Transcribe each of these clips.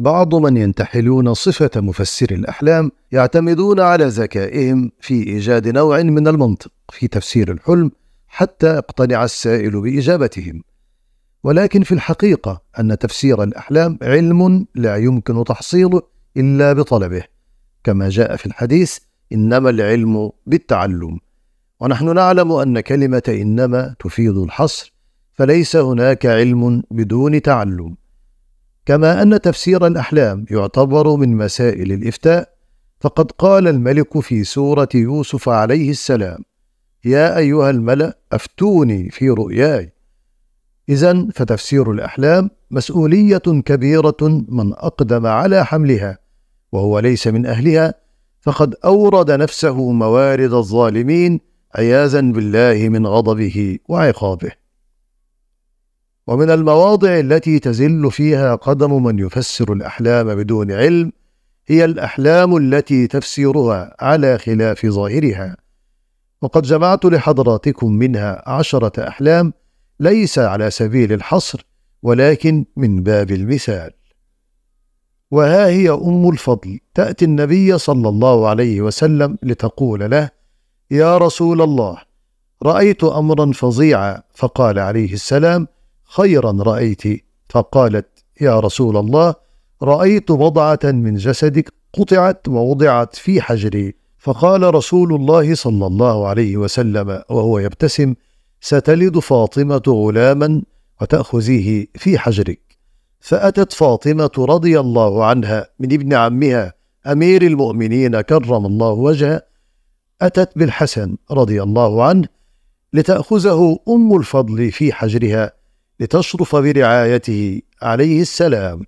بعض من ينتحلون صفة مفسر الأحلام يعتمدون على ذكائهم في إيجاد نوع من المنطق في تفسير الحلم حتى يقتنع السائل بإجابتهم ولكن في الحقيقة أن تفسير الأحلام علم لا يمكن تحصيله إلا بطلبه كما جاء في الحديث إنما العلم بالتعلم ونحن نعلم أن كلمة إنما تفيد الحصر فليس هناك علم بدون تعلم كما أن تفسير الأحلام يعتبر من مسائل الإفتاء فقد قال الملك في سورة يوسف عليه السلام يا أيها الملأ أفتوني في رؤياي إذا فتفسير الأحلام مسؤولية كبيرة من أقدم على حملها وهو ليس من أهلها فقد أورد نفسه موارد الظالمين عياذا بالله من غضبه وعقابه ومن المواضع التي تزل فيها قدم من يفسر الأحلام بدون علم هي الأحلام التي تفسيرها على خلاف ظاهرها وقد جمعت لحضراتكم منها عشرة أحلام ليس على سبيل الحصر ولكن من باب المثال وها هي أم الفضل تأتي النبي صلى الله عليه وسلم لتقول له يا رسول الله رأيت أمرا فظيعا فقال عليه السلام خيرا رأيت فقالت يا رسول الله رأيت بضعة من جسدك قطعت ووضعت في حجري فقال رسول الله صلى الله عليه وسلم وهو يبتسم ستلد فاطمة غلاما وتأخذيه في حجرك فأتت فاطمة رضي الله عنها من ابن عمها أمير المؤمنين كرم الله وجهه أتت بالحسن رضي الله عنه لتأخذه أم الفضل في حجرها لتشرف برعايته عليه السلام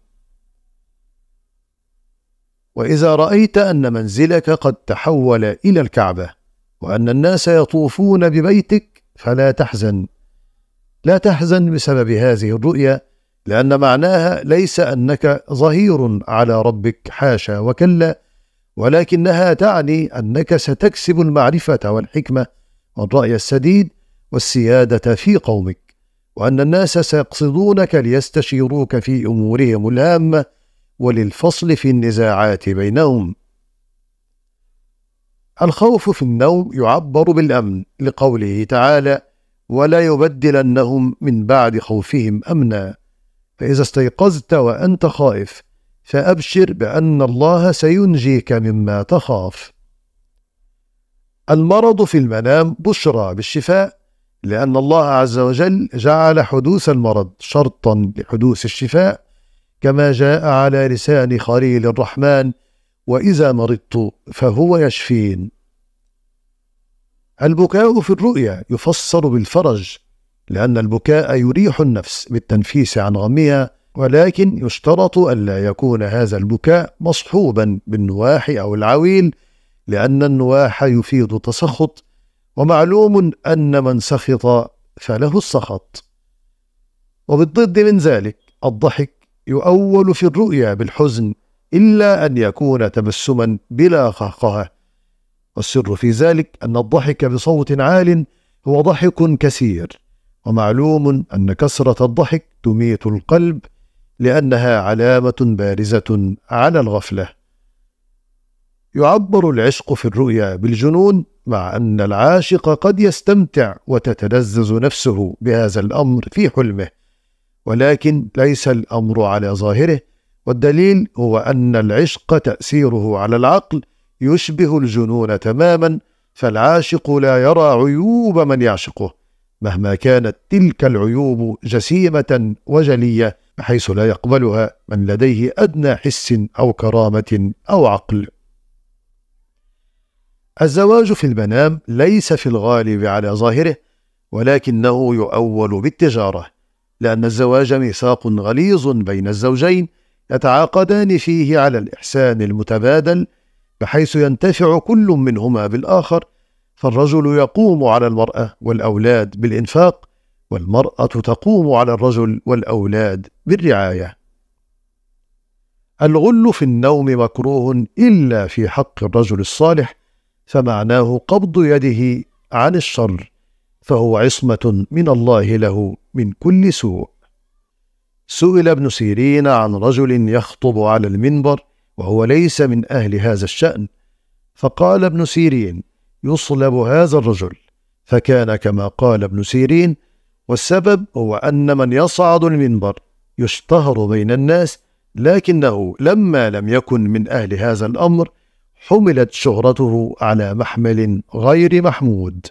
واذا رايت ان منزلك قد تحول الى الكعبه وان الناس يطوفون ببيتك فلا تحزن لا تحزن بسبب هذه الرؤيا لان معناها ليس انك ظهير على ربك حاشا وكلا ولكنها تعني انك ستكسب المعرفه والحكمه والراي السديد والسياده في قومك وأن الناس سيقصدونك ليستشيروك في أمورهم الهامة وللفصل في النزاعات بينهم. الخوف في النوم يعبر بالأمن لقوله تعالى: "ولا يبدلنهم من بعد خوفهم أمنا" فإذا استيقظت وأنت خائف فأبشر بأن الله سينجيك مما تخاف. المرض في المنام بشرى بالشفاء لأن الله عز وجل جعل حدوث المرض شرطا لحدوث الشفاء كما جاء على لسان خليل الرحمن وإذا مرضت فهو يشفين البكاء في الرؤيا يفسر بالفرج لأن البكاء يريح النفس بالتنفيس عن غمها ولكن يشترط ألا يكون هذا البكاء مصحوبا بالنواح أو العويل لأن النواح يفيد تسخط ومعلوم أن من سخط فله السخط وبالضد من ذلك الضحك يؤول في الرؤيا بالحزن إلا أن يكون تبسما بلا قهقهة والسر في ذلك أن الضحك بصوت عال هو ضحك كثير ومعلوم أن كثرة الضحك تميت القلب لأنها علامة بارزة على الغفلة يعبر العشق في الرؤيا بالجنون مع أن العاشق قد يستمتع وتتلذذ نفسه بهذا الأمر في حلمه ولكن ليس الأمر على ظاهره والدليل هو أن العشق تأثيره على العقل يشبه الجنون تماما فالعاشق لا يرى عيوب من يعشقه مهما كانت تلك العيوب جسيمة وجلية بحيث لا يقبلها من لديه أدنى حس أو كرامة أو عقل الزواج في المنام ليس في الغالب على ظاهره ولكنه يؤول بالتجاره لان الزواج ميثاق غليظ بين الزوجين يتعاقدان فيه على الاحسان المتبادل بحيث ينتفع كل منهما بالاخر فالرجل يقوم على المراه والاولاد بالانفاق والمراه تقوم على الرجل والاولاد بالرعايه الغل في النوم مكروه الا في حق الرجل الصالح فمعناه قبض يده عن الشر فهو عصمة من الله له من كل سوء سئل ابن سيرين عن رجل يخطب على المنبر وهو ليس من أهل هذا الشأن فقال ابن سيرين يصلب هذا الرجل فكان كما قال ابن سيرين والسبب هو أن من يصعد المنبر يشتهر بين الناس لكنه لما لم يكن من أهل هذا الأمر حملت شهرته على محمل غير محمود